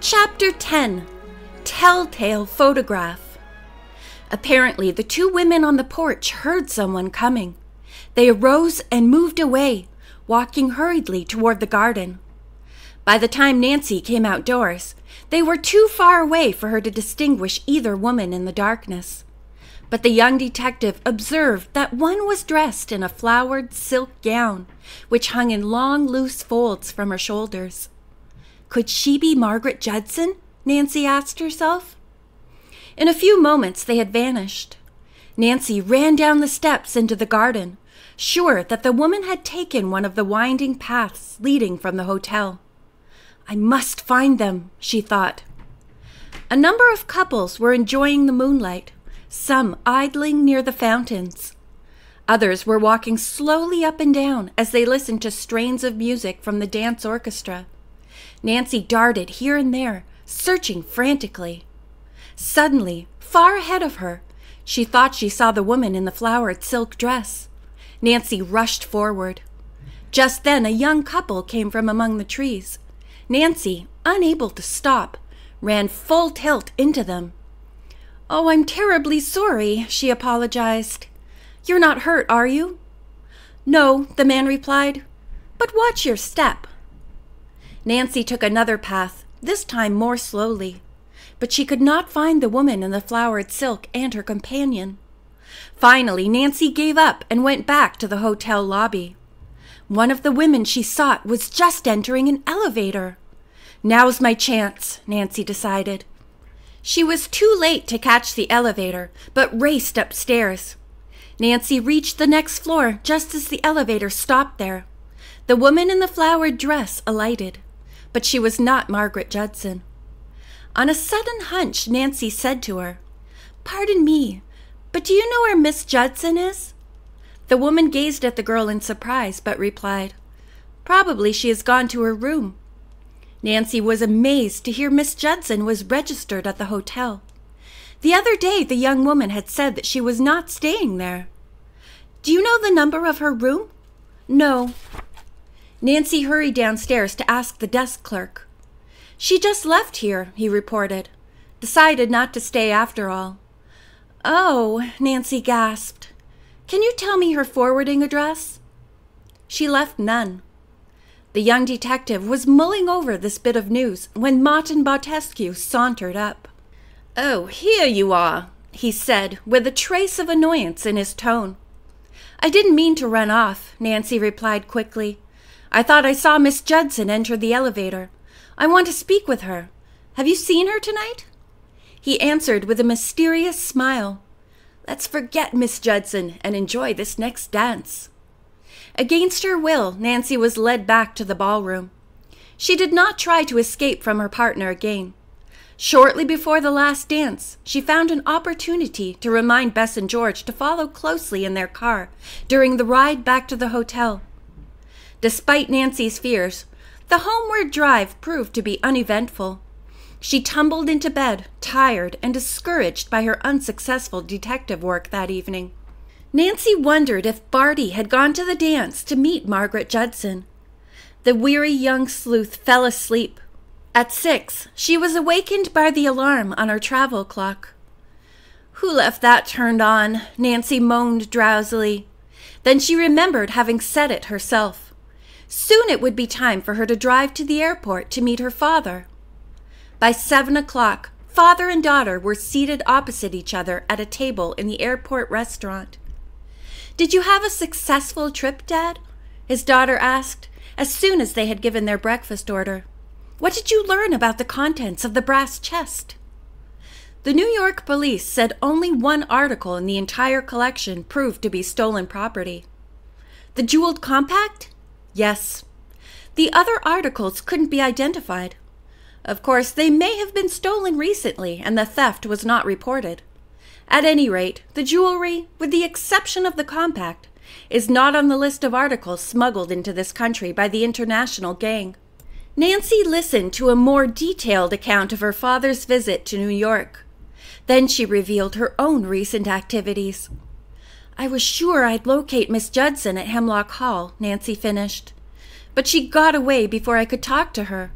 Chapter 10 Telltale Photograph. Apparently, the two women on the porch heard someone coming. They arose and moved away, walking hurriedly toward the garden. By the time Nancy came outdoors, they were too far away for her to distinguish either woman in the darkness. But the young detective observed that one was dressed in a flowered silk gown, which hung in long loose folds from her shoulders. Could she be Margaret Judson? Nancy asked herself. In a few moments they had vanished. Nancy ran down the steps into the garden, sure that the woman had taken one of the winding paths leading from the hotel. I must find them, she thought. A number of couples were enjoying the moonlight, some idling near the fountains. Others were walking slowly up and down as they listened to strains of music from the dance orchestra Nancy darted here and there, searching frantically. Suddenly, far ahead of her, she thought she saw the woman in the flowered silk dress. Nancy rushed forward. Just then, a young couple came from among the trees. Nancy, unable to stop, ran full tilt into them. Oh, I'm terribly sorry, she apologized. You're not hurt, are you? No, the man replied. But watch your step. Nancy took another path, this time more slowly. But she could not find the woman in the flowered silk and her companion. Finally, Nancy gave up and went back to the hotel lobby. One of the women she sought was just entering an elevator. Now's my chance, Nancy decided. She was too late to catch the elevator, but raced upstairs. Nancy reached the next floor just as the elevator stopped there. The woman in the flowered dress alighted but she was not Margaret Judson. On a sudden hunch, Nancy said to her, Pardon me, but do you know where Miss Judson is? The woman gazed at the girl in surprise, but replied, Probably she has gone to her room. Nancy was amazed to hear Miss Judson was registered at the hotel. The other day the young woman had said that she was not staying there. Do you know the number of her room? No. Nancy hurried downstairs to ask the desk clerk. She just left here, he reported. Decided not to stay after all. Oh, Nancy gasped. Can you tell me her forwarding address? She left none. The young detective was mulling over this bit of news when Martin Bartescu sauntered up. Oh, here you are, he said, with a trace of annoyance in his tone. I didn't mean to run off, Nancy replied quickly. I thought I saw Miss Judson enter the elevator. I want to speak with her. Have you seen her tonight? He answered with a mysterious smile. Let's forget Miss Judson and enjoy this next dance. Against her will, Nancy was led back to the ballroom. She did not try to escape from her partner again. Shortly before the last dance, she found an opportunity to remind Bess and George to follow closely in their car during the ride back to the hotel Despite Nancy's fears, the homeward drive proved to be uneventful. She tumbled into bed, tired and discouraged by her unsuccessful detective work that evening. Nancy wondered if Barty had gone to the dance to meet Margaret Judson. The weary young sleuth fell asleep. At six, she was awakened by the alarm on her travel clock. Who left that turned on? Nancy moaned drowsily. Then she remembered having said it herself. Soon it would be time for her to drive to the airport to meet her father. By seven o'clock, father and daughter were seated opposite each other at a table in the airport restaurant. Did you have a successful trip, Dad? His daughter asked as soon as they had given their breakfast order. What did you learn about the contents of the brass chest? The New York police said only one article in the entire collection proved to be stolen property. The jeweled compact? Yes. The other articles couldn't be identified. Of course, they may have been stolen recently and the theft was not reported. At any rate, the jewelry, with the exception of the compact, is not on the list of articles smuggled into this country by the international gang. Nancy listened to a more detailed account of her father's visit to New York. Then she revealed her own recent activities. I was sure I'd locate Miss Judson at Hemlock Hall, Nancy finished. But she got away before I could talk to her.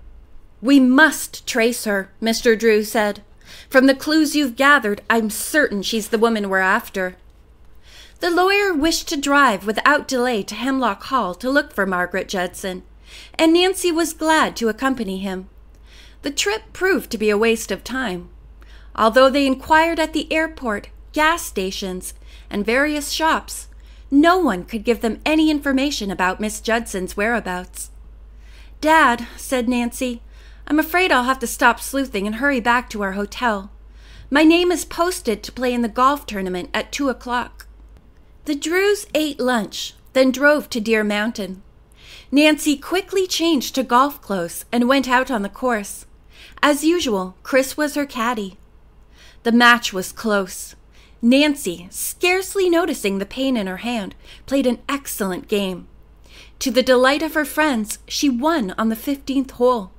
We must trace her, Mr. Drew said. From the clues you've gathered, I'm certain she's the woman we're after. The lawyer wished to drive without delay to Hemlock Hall to look for Margaret Judson, and Nancy was glad to accompany him. The trip proved to be a waste of time. Although they inquired at the airport, gas stations, and various shops, no one could give them any information about Miss Judson's whereabouts. Dad, said Nancy, I'm afraid I'll have to stop sleuthing and hurry back to our hotel. My name is posted to play in the golf tournament at two o'clock. The Drews ate lunch, then drove to Deer Mountain. Nancy quickly changed to golf clothes and went out on the course. As usual, Chris was her caddy. The match was close. Nancy, scarcely noticing the pain in her hand, played an excellent game. To the delight of her friends, she won on the 15th hole.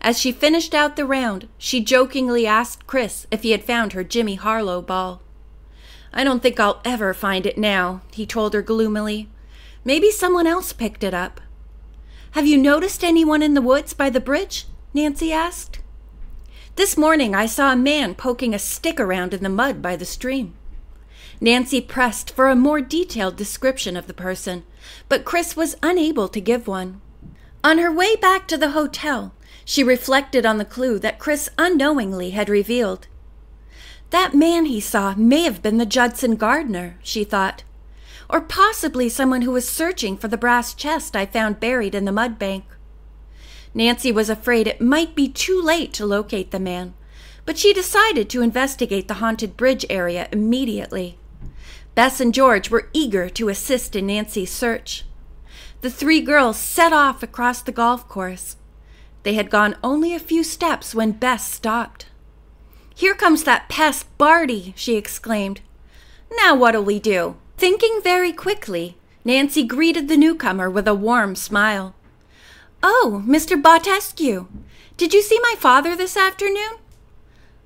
As she finished out the round, she jokingly asked Chris if he had found her Jimmy Harlow ball. I don't think I'll ever find it now, he told her gloomily. Maybe someone else picked it up. Have you noticed anyone in the woods by the bridge? Nancy asked. This morning I saw a man poking a stick around in the mud by the stream. Nancy pressed for a more detailed description of the person, but Chris was unable to give one. On her way back to the hotel, she reflected on the clue that Chris unknowingly had revealed. That man he saw may have been the Judson gardener, she thought, or possibly someone who was searching for the brass chest I found buried in the mud bank. Nancy was afraid it might be too late to locate the man, but she decided to investigate the haunted bridge area immediately. Bess and George were eager to assist in Nancy's search. The three girls set off across the golf course. They had gone only a few steps when Bess stopped. Here comes that pest, Barty, she exclaimed. Now what'll we do? Thinking very quickly, Nancy greeted the newcomer with a warm smile. Oh, Mr. Botescu, did you see my father this afternoon?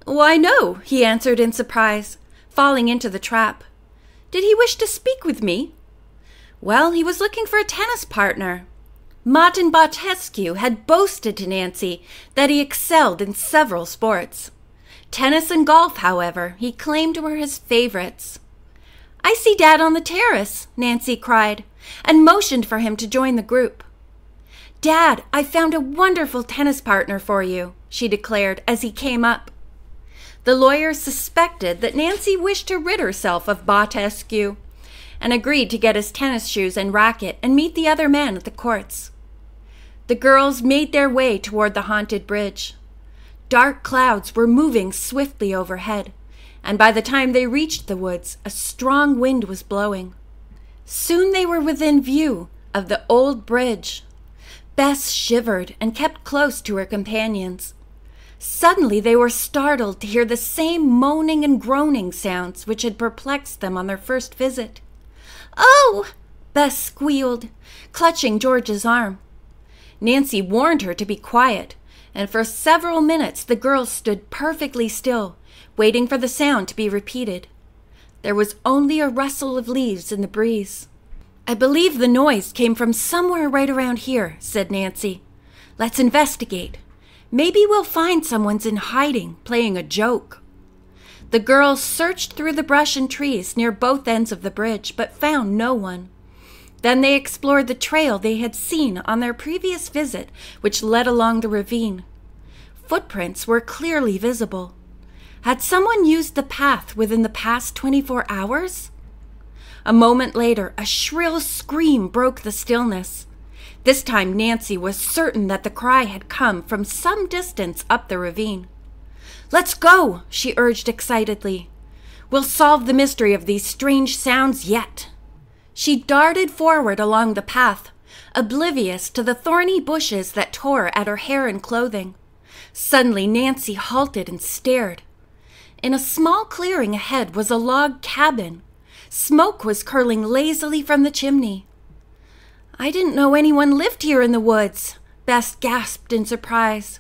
Why, no, he answered in surprise, falling into the trap. Did he wish to speak with me? Well, he was looking for a tennis partner. Martin Botescu had boasted to Nancy that he excelled in several sports. Tennis and golf, however, he claimed were his favorites. I see Dad on the terrace, Nancy cried, and motioned for him to join the group. Dad, I found a wonderful tennis partner for you, she declared as he came up. The lawyer suspected that Nancy wished to rid herself of Montesquieu and agreed to get his tennis shoes and racket and meet the other man at the courts. The girls made their way toward the haunted bridge. Dark clouds were moving swiftly overhead, and by the time they reached the woods, a strong wind was blowing. Soon they were within view of the old bridge Bess shivered and kept close to her companions. Suddenly they were startled to hear the same moaning and groaning sounds which had perplexed them on their first visit. Oh! Bess squealed, clutching George's arm. Nancy warned her to be quiet, and for several minutes the girls stood perfectly still, waiting for the sound to be repeated. There was only a rustle of leaves in the breeze. I believe the noise came from somewhere right around here, said Nancy. Let's investigate. Maybe we'll find someone's in hiding, playing a joke. The girls searched through the brush and trees near both ends of the bridge, but found no one. Then they explored the trail they had seen on their previous visit, which led along the ravine. Footprints were clearly visible. Had someone used the path within the past 24 hours? A moment later, a shrill scream broke the stillness. This time, Nancy was certain that the cry had come from some distance up the ravine. Let's go, she urged excitedly. We'll solve the mystery of these strange sounds yet. She darted forward along the path, oblivious to the thorny bushes that tore at her hair and clothing. Suddenly, Nancy halted and stared. In a small clearing ahead was a log cabin. Smoke was curling lazily from the chimney. I didn't know anyone lived here in the woods, Bess gasped in surprise.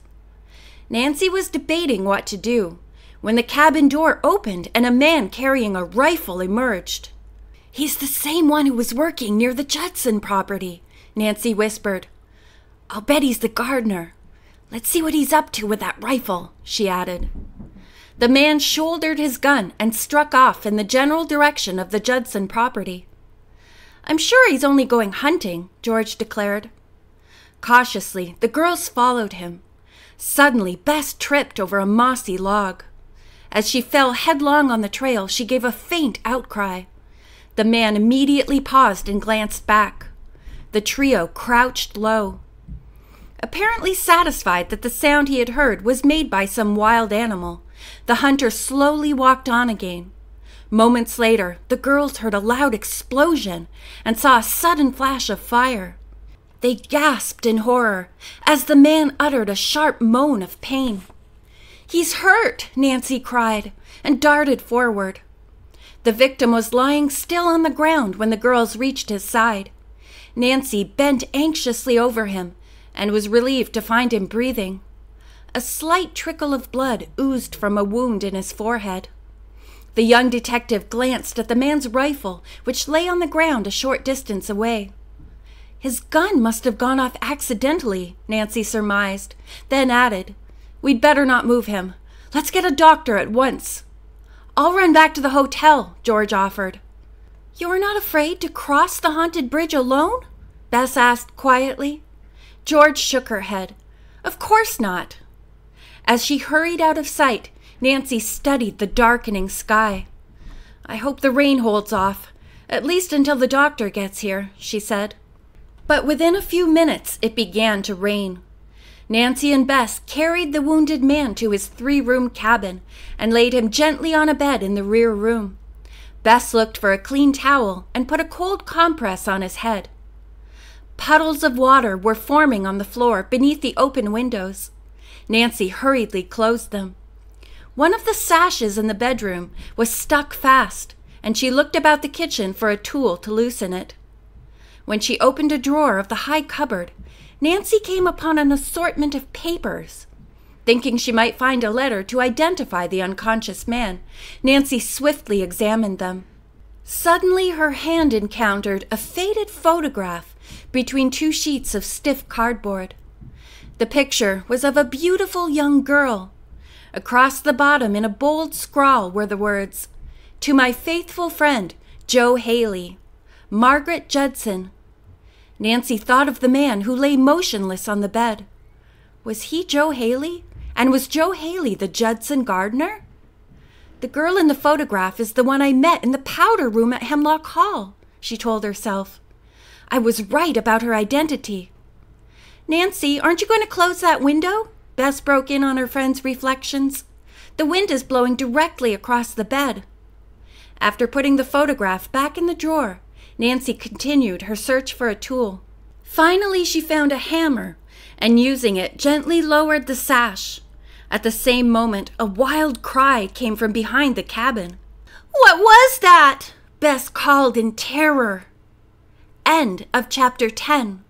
Nancy was debating what to do when the cabin door opened and a man carrying a rifle emerged. He's the same one who was working near the Judson property, Nancy whispered. I'll bet he's the gardener. Let's see what he's up to with that rifle, she added. The man shouldered his gun and struck off in the general direction of the Judson property. I'm sure he's only going hunting, George declared. Cautiously, the girls followed him. Suddenly, Bess tripped over a mossy log. As she fell headlong on the trail, she gave a faint outcry. The man immediately paused and glanced back. The trio crouched low apparently satisfied that the sound he had heard was made by some wild animal. The hunter slowly walked on again. Moments later, the girls heard a loud explosion and saw a sudden flash of fire. They gasped in horror as the man uttered a sharp moan of pain. He's hurt, Nancy cried and darted forward. The victim was lying still on the ground when the girls reached his side. Nancy bent anxiously over him and was relieved to find him breathing. A slight trickle of blood oozed from a wound in his forehead. The young detective glanced at the man's rifle, which lay on the ground a short distance away. His gun must have gone off accidentally, Nancy surmised, then added, We'd better not move him. Let's get a doctor at once. I'll run back to the hotel, George offered. You're not afraid to cross the haunted bridge alone? Bess asked quietly. George shook her head. Of course not. As she hurried out of sight, Nancy studied the darkening sky. I hope the rain holds off, at least until the doctor gets here, she said. But within a few minutes it began to rain. Nancy and Bess carried the wounded man to his three room cabin and laid him gently on a bed in the rear room. Bess looked for a clean towel and put a cold compress on his head. Puddles of water were forming on the floor beneath the open windows. Nancy hurriedly closed them. One of the sashes in the bedroom was stuck fast, and she looked about the kitchen for a tool to loosen it. When she opened a drawer of the high cupboard, Nancy came upon an assortment of papers. Thinking she might find a letter to identify the unconscious man, Nancy swiftly examined them. Suddenly, her hand encountered a faded photograph between two sheets of stiff cardboard. The picture was of a beautiful young girl. Across the bottom, in a bold scrawl, were the words To my faithful friend, Joe Haley, Margaret Judson. Nancy thought of the man who lay motionless on the bed. Was he Joe Haley? And was Joe Haley the Judson gardener? The girl in the photograph is the one I met in the powder room at Hemlock Hall, she told herself. I was right about her identity. Nancy, aren't you going to close that window? Bess broke in on her friend's reflections. The wind is blowing directly across the bed. After putting the photograph back in the drawer, Nancy continued her search for a tool. Finally, she found a hammer and, using it, gently lowered the sash. At the same moment, a wild cry came from behind the cabin. What was that? Bess called in terror. End of chapter 10.